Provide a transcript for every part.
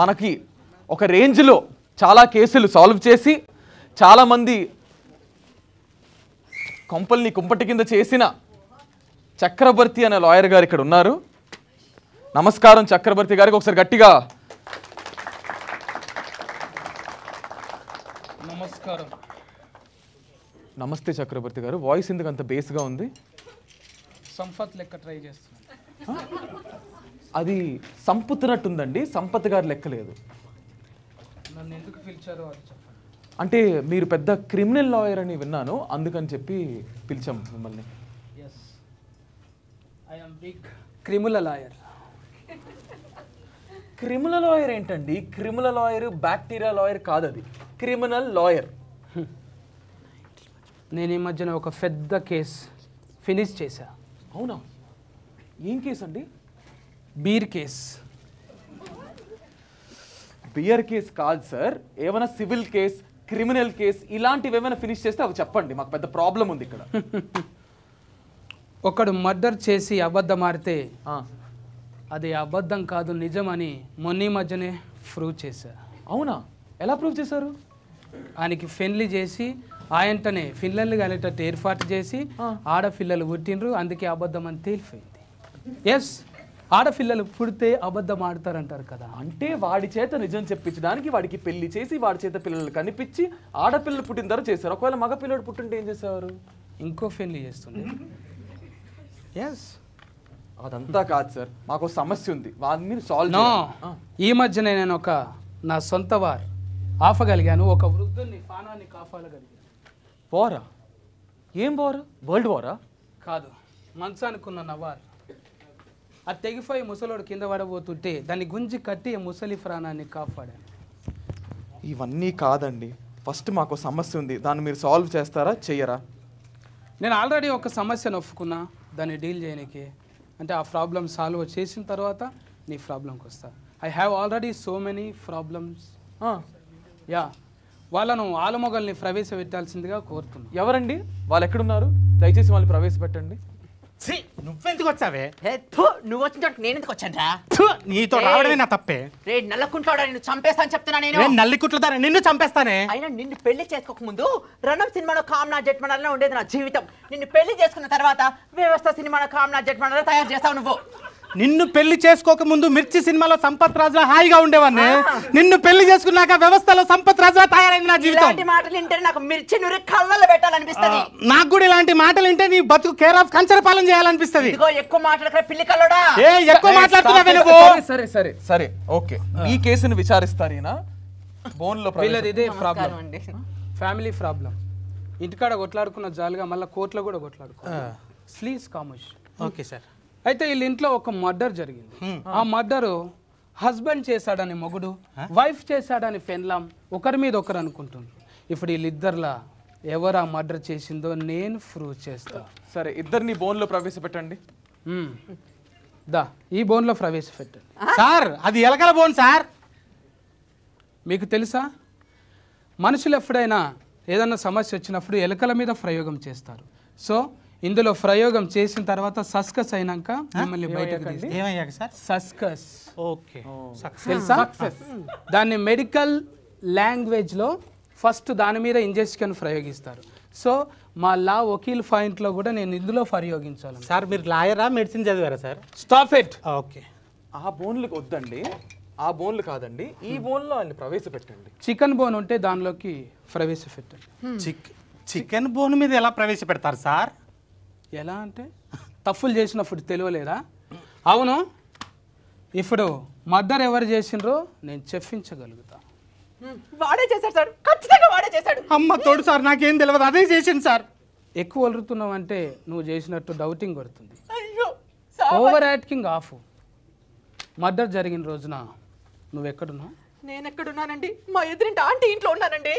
మనకి ఒక రేంజ్లో చాలా కేసులు సాల్వ్ చేసి చాలామంది కొంపల్ని కుంపటి కింద చేసిన చక్రవర్తి అనే లాయర్ గారు ఇక్కడ ఉన్నారు నమస్కారం చక్రవర్తి గారికి ఒకసారి గట్టిగా నమస్కారం నమస్తే చక్రవర్తి గారు వాయిస్ ఎందుకు అంత బేస్గా ఉంది సంపత్ లెక్క ట్రై చేస్తున్నాను అది సంపుతున్నట్టుందండి సంపత్ గారు లెక్కలేదు అంటే మీరు పెద్ద క్రిమినల్ లాయర్ అని విన్నాను అందుకని చెప్పి పిలిచాం మిమ్మల్ని క్రిమినల్ లాయర్ క్రిమినల్ లాయర్ ఏంటండి క్రిమినల్ లాయర్ బ్యాక్టీరియా లాయర్ కాదు అది క్రిమినల్ లాయర్ నేను ఈ మధ్యన ఒక పెద్ద కేస్ ఫినిష్ చేశా అవునా ఏం కేసు అండి బీర్ కేస్ బియర్ కేస్ కాదు సార్ ఏమైనా సివిల్ కేస్ క్రిమినల్ కేస్ ఇలాంటివి ఏమైనా ఫినిష్ చేస్తే అవి చెప్పండి మాకు పెద్ద ప్రాబ్లం ఉంది ఇక్కడ ఒకడు మర్డర్ చేసి అబద్ధం ఆడితే అది అబద్ధం కాదు నిజమని మొన్నీ మధ్యనే ప్రూవ్ చేశారు అవునా ఎలా ప్రూవ్ చేశారు ఆయనకి ఫెన్లీ చేసి ఆయంటనే పిల్లలు కలిగేటట్టు ఏర్పాటు చేసి ఆడపిల్లలు పుట్టినరు అందుకే అబద్ధం అని తేలిపోయింది ఎస్ ఆడపిల్లలు పుడితే అబద్ధం ఆడతారంటారు కదా అంటే వాడి చేత నిజం చెప్పించడానికి వాడికి పెళ్లి చేసి వాడి చేత పిల్లలు కనిపించి ఆడపిల్లలు పుట్టిన తర్వాత చేశారు ఒకవేళ మగ పుట్టింటే ఏం చేసేవారు ఇంకో పెళ్లి చేస్తుండే ఎస్ అదంతా కాదు సార్ మాకు సమస్య ఉంది వాళ్ళని మీరు సాల్వ్ నో ఈ మధ్యనే నేను ఒక నా సొంత వారు ఆపగలిగాను ఒక వృద్ధుల్ని పానాన్ని కాపాడగలిగాను పోరా ఏం పోరా వరల్డ్ వారా కాదు మనసానుకున్న వారు ఆ తెగిపోయి ముసలోడు కింద పడబోతుంటే దాన్ని గుంజి కట్టి ముసలి ప్రాణాన్ని కాపాడాను ఇవన్నీ కాదండి ఫస్ట్ మాకు సమస్య ఉంది దాన్ని మీరు సాల్వ్ చేస్తారా చెయ్యరా నేను ఆల్రెడీ ఒక సమస్యను ఒప్పుకున్నా దాన్ని డీల్ చేయడానికి అంటే ఆ ప్రాబ్లం సాల్వ్ చేసిన తర్వాత నీ ప్రాబ్లంకి వస్తా I have already so many problems yeah వాళ్ళను ఆలుమొగల్ని ప్రవేశపెట్టాల్సిందిగా కోరుతున్నాను ఎవరండి వాళ్ళు ఎక్కడున్నారు దయచేసి వాళ్ళు ప్రవేశపెట్టండి నువ్వెందుకు వచ్చావే థూ నువ్వు వచ్చినట్టు నేను ఎందుకు వచ్చానరా నీతో రావడమే నా తప్పే రే నల్లకుంట్లోడా నిన్ను చంపేస్తాను చెప్తున్నా నేను నల్లికుంట్లదా నిన్ను చంపేస్తానే అయినా నిన్ను పెళ్లి చేసుకోక ముందు రణం సినిమాలో కామ్నా జట్మణాలలో ఉండేది నా జీవితం నిన్ను పెళ్లి చేసుకున్న తర్వాత వ్యవస్థ సినిమా కామ్నా జట్మణాలో తయారు చేస్తావు నువ్వు నిన్ను పెళ్లి చేసుకోక ముందు మిర్చి సినిమాలో సంపత్ రాజులా హాయిగా ఉండేవాన్ని నిన్ను పెళ్లి చేసుకున్నాక వ్యవస్థలో సంపత్ రాజులా తయారైంది నా జీవితం మాటలు వింటే నాకు మిర్చి కళ్ళలో పెట్టాలనిపిస్తుంది నాకు కూడా ఇలాంటి మాటలు వింటే నీ బతుకు కేర్ ఆఫ్ పాలన చేయాలనిపిస్తుంది ఎక్కువ మాట్లాడక ఎక్కువ సరే సరే సరే ఓకే ఈ కేసును విచారిస్తారేనా బోన్ లో ఇదే ప్రాబ్లం అండి ఫ్యామిలీ ప్రాబ్లం ఇంటికాడ కొట్లాడుకున్న జాలుగా మళ్ళీ కోర్టులో కూడా కొట్లాడుకో ప్లీజ్ కామోష్ ఓకే సార్ అయితే వీళ్ళ ఇంట్లో ఒక మర్డర్ జరిగింది ఆ మర్డరు హస్బెండ్ చేశాడని మొగుడు వైఫ్ చేశాడని పెన్లాం ఒకరి మీద ఒకరు అనుకుంటుంది ఇప్పుడు వీళ్ళిద్దరులా ఎవరు ఆ మర్డర్ చేసిందో నేను ప్రూవ్ చేస్తా సరే ఇద్దరిని బోన్లో ప్రవేశపెట్టండి దా ఈ బోన్లో ప్రవేశపెట్టండి సార్ అది ఎలకల బోన్ సార్ మీకు తెలుసా మనుషులు ఎప్పుడైనా ఏదన్నా సమస్య వచ్చినప్పుడు ఎలకల మీద ప్రయోగం చేస్తారు సో ఇందులో ప్రయోగం చేసిన తర్వాత సస్కస్ అయినాక మిమ్మల్ని బయటకు సస్కస్ ఓకే దాన్ని మెడికల్ లాంగ్వేజ్లో ఫస్ట్ దాని మీద ఇంజెక్షన్ ప్రయోగిస్తారు సో మా లా వకీల్ లో కూడా నేను ఇందులో ప్రయోగించాలి సార్ మీరు లాయరా మెడిసిన్ చదివారా సార్ స్టాప్ ఇట్ ఓకే ఆ బోన్లకు వద్దండి ఆ బోన్లు కాదండి ఈ బోన్లో ఆయన ప్రవేశపెట్టండి చికెన్ బోన్ ఉంటే దానిలోకి ప్రవేశపెట్టండి చికెన్ బోన్ మీద ఎలా ప్రవేశపెడతారు సార్ ఎలా అంటే తప్పులు చేసినప్పుడు తెలియలేదా అవును ఇప్పుడు మర్డర్ ఎవరు చేసిండ్రు నేను చెప్పించగలుగుతా వాడే చేశాడు సార్ ఖచ్చితంగా వాడే చేశాడు అమ్మ తోడు సార్ నాకేం తెలియదు అదే చేసింది సార్ ఎక్కువ వలురుతున్నావు అంటే నువ్వు చేసినట్టు డౌటింగ్ పడుతుంది ఓవర్ యాక్టింగ్ ఆఫ్ మర్డర్ జరిగిన రోజున నువ్వు ఎక్కడున్నావు నేను ఎక్కడున్నానండి మా ఎదురింటి ఆంటీ ఇంట్లో ఉన్నానండి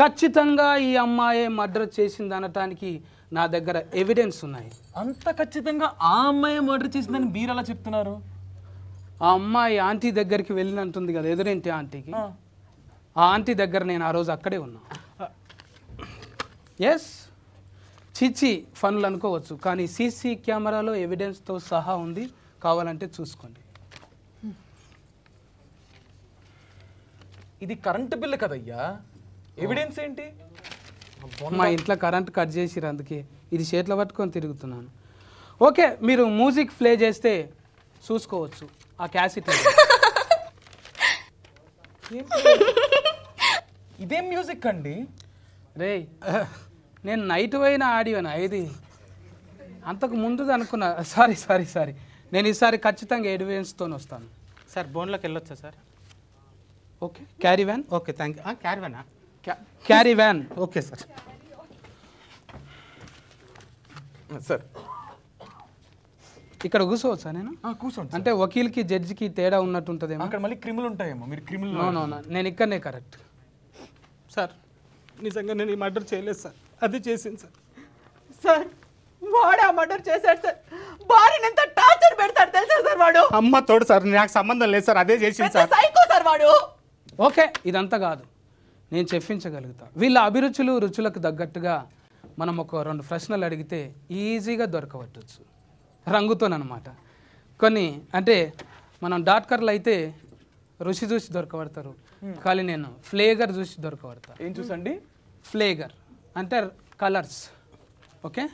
ఖచ్చితంగా ఈ అమ్మాయి మర్డర్ చేసింది అనటానికి నా దగ్గర ఎవిడెన్స్ ఉన్నాయి అంత ఖచ్చితంగా ఆ అమ్మాయి మర్డర్ చేసిందని మీరు అలా చెప్తున్నారు ఆ అమ్మాయి ఆంటీ దగ్గరికి వెళ్ళినంటుంది కదా ఎదురేంటి ఆంటీకి ఆ ఆంటీ దగ్గర నేను ఆ రోజు అక్కడే ఉన్నా ఎస్ చిచి ఫనులు అనుకోవచ్చు కానీ సీసీ కెమెరాలో ఎవిడెన్స్తో సహా ఉంది కావాలంటే చూసుకోండి ఇది కరెంటు బిల్లు కదయ్యా ఎవిడెన్స్ ఏంటి మా ఇంట్లో కరెంట్ కట్ చేసిరు అందుకే ఇది చేతిలో పట్టుకొని తిరుగుతున్నాను ఓకే మీరు మ్యూజిక్ ప్లే చేస్తే చూసుకోవచ్చు ఆ క్యాసిట్ ఇదేం మ్యూజిక్ అండి రే నేను నైట్ పోయిన ఆడియోనా ఇది అంతకు ముందు అనుకున్నా సారీ సారీ సారీ నేను ఈసారి ఖచ్చితంగా ఎడ్వెన్స్తో వస్తాను సార్ బోన్లోకి వెళ్ళొచ్చా sir okay carry on okay thank you carry వ్యానా carry on okay sir sir ఇక్కడ కూర్చోవచ్చు సార్ నేను కూర్చోండి అంటే వకీల్కి జడ్జికి తేడా ఉన్నట్టు ఉంటుందేమో అక్కడ మళ్ళీ క్రిములు ఉంటాయేమో మీరు క్రిమిల్ అవునవునా నేను ఇక్కడనే కరెక్ట్ సార్ నిజంగా నేను ఈ మర్డర్ చేయలేదు సార్ అది చేసింది సార్ సార్ వాడు ఆ మర్డర్ చేశాడు సార్ భార్యని ఎంత టార్చర్ పెడతాడు తెలుసా సార్ వాడు అమ్మ తోడు సార్ నాకు సంబంధం లేదు సార్ అదే చేసింది సార్ సైకో సార్ వాడు ఓకే ఇదంతా కాదు నేను చెప్పించగలుగుతా వీళ్ళ అభిరుచులు రుచులకు తగ్గట్టుగా మనం ఒక రెండు ప్రశ్నలు అడిగితే ఈజీగా దొరకవట్టచ్చు రంగుతోనమాట కొన్ని అంటే మనం డాట్కర్లు అయితే రుచి చూసి దొరకబడతారు కానీ నేను ఫ్లేగర్ చూసి దొరకబడతా ఏం చూసండి ఫ్లేగర్ అంటే కలర్స్ ఓకే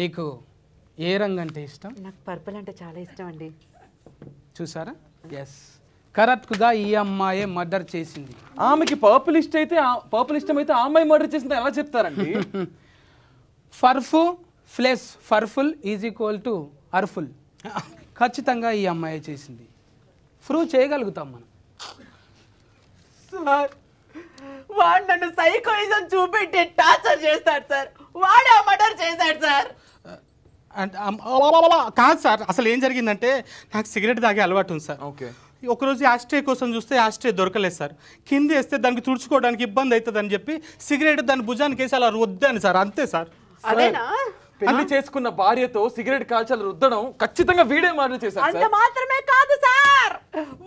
నీకు ఏ రంగు అంటే ఇష్టం నాకు పర్పుల్ అంటే చాలా ఇష్టం అండి చూసారా ఎస్ కరత్కుగా ఈ అమ్మాయే మర్డర్ చేసింది ఆమెకి పర్పులిస్ట్ అయితే పర్పులిస్ట్ అయితే అమ్మాయి మర్డర్ చేసింది ఎలా చెప్తారండి ఫర్ఫు ప్లస్ ఫర్ఫుల్ ఈజ్ ఈక్వల్ టు అర్ఫుల్ ఖచ్చితంగా ఈ అమ్మాయి చేసింది ప్రూవ్ చేయగలుగుతాం మనం సార్ వాడు నన్ను సైకోయిజం చూపెట్టి టార్చర్ చేస్తాడు సార్ వాడు ఆ మర్డర్ చేశాడు సార్ కాదు సార్ అసలు ఏం జరిగిందంటే నాకు సిగరెట్ తాగే అలవాటు ఉంది సార్ ఓకే ఒకరోజు యాస్ట్రే కోసం చూస్తే యాస్ట్రే దొరకలేదు సార్ కింద వేస్తే దానికి తుడుచుకోవడానికి ఇబ్బంది అవుతుందని చెప్పి సిగరెట్ దాని భుజానికి వేసి అలా రుద్దాను సార్ అంతే సార్ పెళ్లి చేసుకున్న భార్యతో సిగరెట్ కాల్చాలి రుద్దడం ఖచ్చితంగా వీడే మాటలు చేశారు అంత మాత్రమే కాదు సార్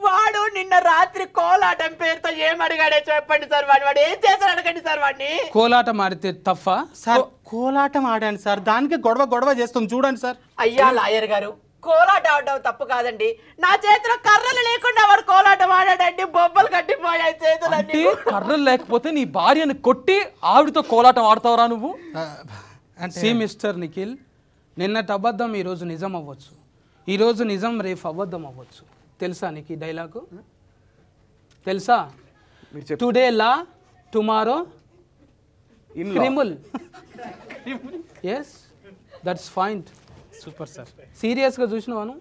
వాడు నిన్న రాత్రి కోలాటం పేరుతో ఏమడిగాడే చెప్పండి సార్ వాడు వాడు ఏం చేశాడు అడగండి సార్ వాడిని కోలాటం ఆడితే తప్ప సార్ కోలాటం ఆడాను సార్ దానికి గొడవ గొడవ చేస్తాం చూడండి సార్ అయ్యా లాయర్ గారు కోలాట ఆడడం తప్పు కాదండి నా చేతిలో కర్రలు లేకుండా వాడు కోలాటం ఆడాడండి బొబ్బలు కట్టిపోయాయి చేతులన్నీ కర్రలు లేకపోతే నీ భార్యను కొట్టి ఆవిడతో కోలాటం ఆడతావురా నువ్వు సీ మిస్టర్ నిఖిల్ నిన్నటి అబద్ధం ఈరోజు నిజం అవ్వచ్చు ఈరోజు నిజం రేపు అబద్ధం అవ్వచ్చు తెలుసా నీకు ఈ డైలాగు తెలుసా today law tomorrow criminal yes that's fine super sir సీరియస్గా చూసినావాను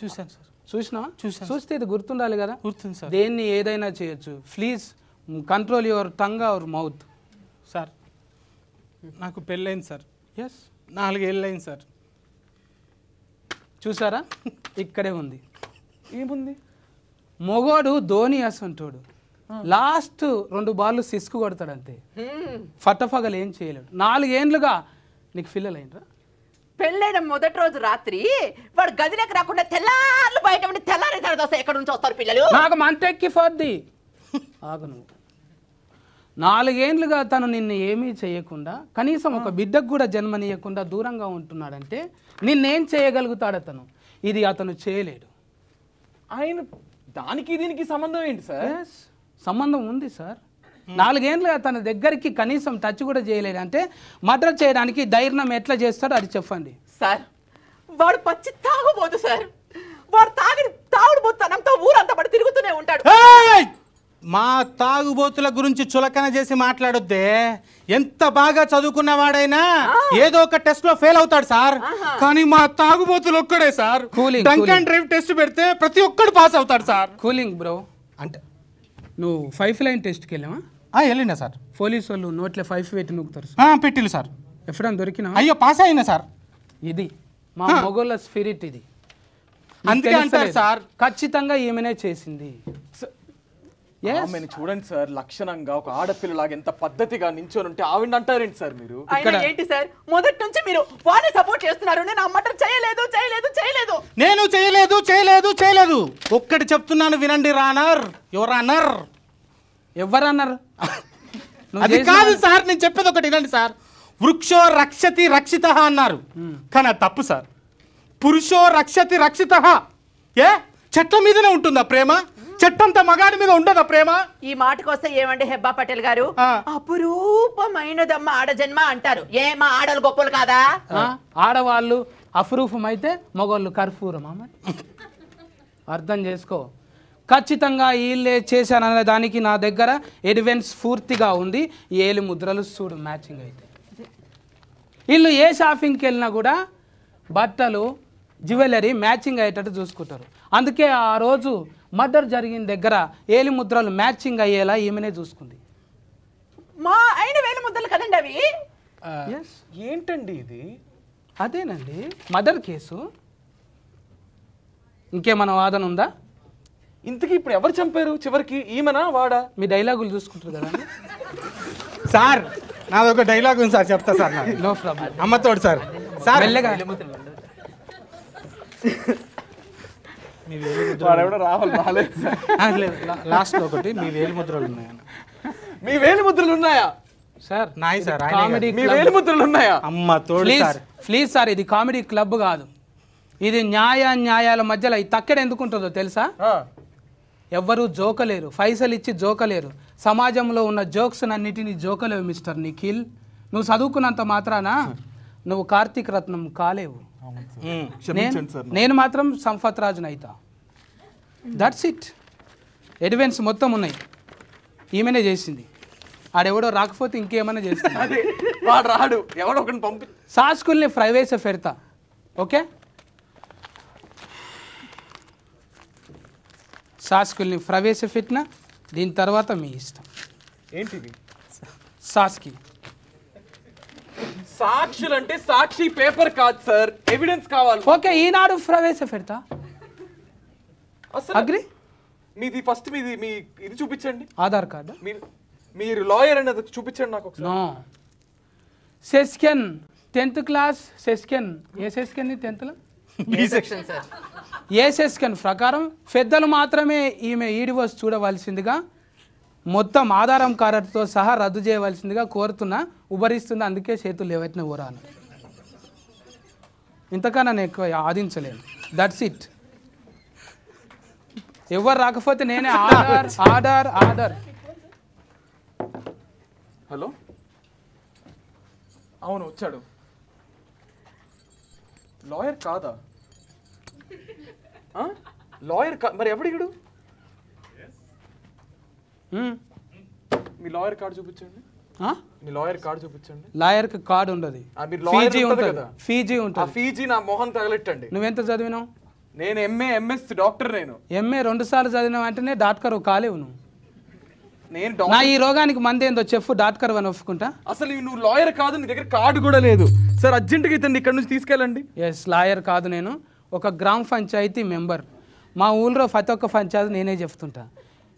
చూశాను సార్ చూసినా చూసాను చూస్తే ఇది గుర్తుండాలి కదా గుర్తుంది సార్ దేన్ని ఏదైనా చేయొచ్చు please control your tongue our mouth sir నాకు పెళ్ళైంది సార్ ఎస్ నాలుగేళ్ళు అయింది సార్ చూసారా ఇక్కడే ఉంది ఏముంది మొగోడు ధోని అసంటోడు లాస్ట్ రెండు బాళ్ళు సిస్కు కొడతాడు అంతే ఫటఫగలు ఏం చేయలేడు నాలుగేండ్లుగా నీకు పిల్లలైనరా పెళ్ళైన మొదటి రోజు రాత్రి వాడు గదిలోకి రాకుండా తెల్లారి బయట ఉండి తెల్లారి దోశ ఎక్కడ నుంచి వస్తారు పిల్లలు నాకు మంతెక్కిపోద్ది ఆగు నువ్వు నాలుగేండ్లుగా తను నిన్ను ఏమీ చేయకుండా కనీసం ఒక బిడ్డకు కూడా జన్మనీయకుండా దూరంగా ఉంటున్నాడంటే నిన్నేం చేయగలుగుతాడు అతను ఇది అతను చేయలేడు ఆయన దానికి దీనికి సంబంధం ఏంటి సార్ సంబంధం ఉంది సార్ నాలుగేండ్లు తన దగ్గరికి కనీసం టచ్ కూడా చేయలేదు అంటే మర్డర్ చేయడానికి ధైర్యం ఎట్లా చేస్తారో అది చెప్పండి సార్ వాడు పచ్చి తాగబోదు సార్ వాడు తాగి తాగుడు పోతానంతా ఊరంతా పడి తిరుగుతూనే ఉంటాడు మా తాగుబోతుల గురించి చులకన చేసి మాట్లాడొద్దే ఎంత బాగా చదువుకున్న వాడైనా ఏదో ఒక టెస్ట్ లో ఫెయిల్ అవుతాడు సార్ కానీ మా తాగుబోతులు ఒక్కడే sir drunk and drive test పెడితే ప్రతి ఒక్కడు పాస్ అవుతాడు సార్ కూలింగ్ బ్రో అంటే నువ్వు ఫైవ్ లైన్ టెస్ట్కి వెళ్ళావా వెళ్ళినా సార్ పోలీసు వాళ్ళు నోట్లో ఫైవ్ పెట్టి నూకుతారు సార్ పెట్టిల్లు సార్ ఎప్పుడైనా దొరికినా అయ్యో పాస్ అయినా సార్ ఇది మా మొగోళ్ళ స్పిరిట్ ఇది అందుకే అంటారు సార్ ఖచ్చితంగా ఏమైనా చేసింది చూడండి సార్ లక్షణంగా ఒక ఆడపిల్లలాగా ఎంత పద్ధతిగా నించొని ఉంటే ఆవిడ అంటారేంటి సార్ మీరు ఏంటి సార్ మొదటి నుంచి మీరు వాళ్ళే సపోర్ట్ చేస్తున్నారు నేను అమ్మటం చేయలేదు చేయలేదు చేయలేదు నేను చేయలేదు చేయలేదు చేయలేదు ఒక్కటి చెప్తున్నాను వినండి రానర్ ఎవరు ఎవరన్నారు అది కాదు సార్ నేను చెప్పేది ఒకటి వినండి సార్ వృక్షో రక్షతి రక్షిత అన్నారు కానీ అది తప్పు సార్ పురుషో రక్షతి రక్షిత ఏ చెట్ల మీదనే ఉంటుందా ప్రేమ చెట్టంత మగాడి మీద ఉండదా ప్రేమ ఈ మాటకు వస్తే ఏమండి హెబ్బా పటేల్ గారు అపురూపమైనదమ్మ ఆడజన్మ అంటారు ఏ మా ఆడలు గొప్పలు కాదా ఆడవాళ్ళు అపురూపమైతే అయితే మగవాళ్ళు కర్ఫూరమా అర్థం చేసుకో ఖచ్చితంగా వీళ్ళే చేశాననే దానికి నా దగ్గర ఎడివెన్స్ పూర్తిగా ఉంది ఏలు ముద్రలు చూడు మ్యాచింగ్ అయితే వీళ్ళు ఏ షాపింగ్కి వెళ్ళినా కూడా బట్టలు జ్యువెలరీ మ్యాచింగ్ అయ్యేటట్టు చూసుకుంటారు అందుకే ఆ రోజు మర్డర్ జరిగిన దగ్గర ఏలి ముద్రలు మ్యాచింగ్ అయ్యేలా ఈమెనే చూసుకుంది మా అయిన వేలి ముద్రలు కదండి అవి ఏంటండి ఇది అదేనండి మదర్ కేసు ఇంకేమైనా వాదన ఉందా ఇంతకీ ఇప్పుడు ఎవరు చంపారు చివరికి ఈమెనా వాడా మీ డైలాగులు చూసుకుంటారు కదా సార్ నాది ఒక డైలాగ్ ఉంది సార్ చెప్తా సార్ నో ప్రాబ్లం అమ్మతోడు సార్ సార్ మీ వేలు రావాలి రాలేదు లాస్ట్ ఒకటి మీ వేలు ముద్రలు ఉన్నాయన్న మీ వేలు ముద్రలు ఉన్నాయా సార్ నాయ్ సార్ కామెడీ మీ వేలు ముద్రలు ఉన్నాయా అమ్మ తోడు సార్ ప్లీజ్ సార్ ఇది కామెడీ క్లబ్ కాదు ఇది న్యాయ న్యాయాల మధ్యలో ఈ తక్కెడ ఎందుకుంటుందో తెలుసా ఎవ్వరూ జోకలేరు ఫైసలు ఇచ్చి జోకలేరు సమాజంలో ఉన్న జోక్స్ అన్నిటినీ జోకలేవు మిస్టర్ నిఖిల్ నువ్వు చదువుకున్నంత మాత్రాన నువ్వు కార్తీక్ రత్నం కాలేవు నేను మాత్రం సంఫత్ రాజుని నైత దట్స్ ఇట్ ఎడివెన్స్ మొత్తం ఉన్నాయి ఈమెనే చేసింది ఆడెవడో రాకపోతే ఇంకేమైనా చేస్తుంది రాడు ఎవడో సాస్కుల్ని ఫ్రైవేస్ ఫెడతా ఓకే సాస్కుల్ని ప్రవేశపెట్టిన దీని తర్వాత మీ ఇష్టం ఏంటిది సాస్కి సాక్షులు అంటే సాక్షి పేపర్ కాదు సార్ ఎవిడెన్స్ కావాలి ఓకే ఈనాడు ప్రవేశపెడతా అగ్రి మీది ఫస్ట్ మీది మీ ఇది చూపించండి ఆధార్ కార్డు మీరు మీరు లాయర్ అనేది చూపించండి నాకు ఒకసారి సెస్కెన్ టెన్త్ క్లాస్ సెస్కెన్ ఏ సెస్కెన్ టెన్త్లో ఏ సెస్కన్ ప్రకారం పెద్దలు మాత్రమే ఈమె ఈడివోస్ చూడవలసిందిగా మొత్తం ఆధారం కార్డుతో సహా రద్దు చేయవలసిందిగా కోరుతున్నా ఉభరిస్తుంది అందుకే చేతులు లేవట్టిన ఊరాను ఇంతకన్నా నేను ఎక్కువ ఆదించలేను దట్స్ ఇట్ ఎవరు రాకపోతే నేనే ఆర్డర్ ఆర్డర్ ఆర్డర్ హలో అవును వచ్చాడు లాయర్ కాదా లాయర్ కా మరి ఎవడిగడు మీ లాయర్ కార్డు చూపించండి మీ లాయర్ కార్డు చూపించండి లాయర్ కి కార్డు ఉండదు ఫీజీ ఉంటుంది ఫీజీ ఉంటుంది ఫీజీ నా మొహం తగలెట్టండి నువ్వెంత చదివినావు నేను ఎంఏ ఎంఎస్ డాక్టర్ నేను ఎంఏ రెండు సార్లు చదివినావు అంటేనే డాక్టర్ కాలేవు నువ్వు నేను నా ఈ రోగానికి మంది ఏందో చెప్పు డాక్టర్ అని ఒప్పుకుంటా అసలు నువ్వు లాయర్ కాదు నీ దగ్గర కార్డు కూడా లేదు సార్ అర్జెంటుగా ఇతన్ని ఇక్కడ నుంచి తీసుకెళ్ళండి ఎస్ లాయర్ కాదు నేను ఒక గ్రామ పంచాయతీ మెంబర్ మా ఊళ్ళో ప్రతి ఒక్క పంచాయతీ నేనే చెప్తుంటా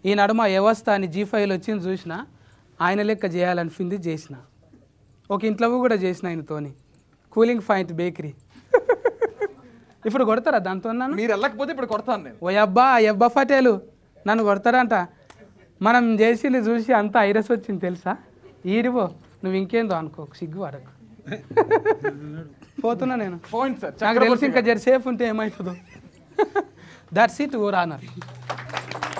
ఈ నడుమ వ్యవస్థ అని జీ ఫైల్ వచ్చింది చూసిన ఆయన లెక్క చేయాలనిపింది చేసిన ఒక ఇంట్లో కూడా చేసిన ఆయనతోని కూలింగ్ పాయింట్ బేకరీ ఇప్పుడు కొడతారా దాంతో మీరు వెళ్ళకపోతే ఇప్పుడు కొడతాను నేను ఓ అబ్బా అయ్యబ్బా ఫటేలు నన్ను కొడతారంట మనం చేసింది చూసి అంత ఐరస్ వచ్చింది తెలుసా ఈడిపో నువ్వు ఇంకేందో అనుకో సిగ్గు అడగ పోతున్నా నేను పోయింది సార్ నాకు తెలిసి ఇంకా జర సేఫ్ ఉంటే ఏమవుతుందో దట్స్ ఇట్ ఓర్ ఆనర్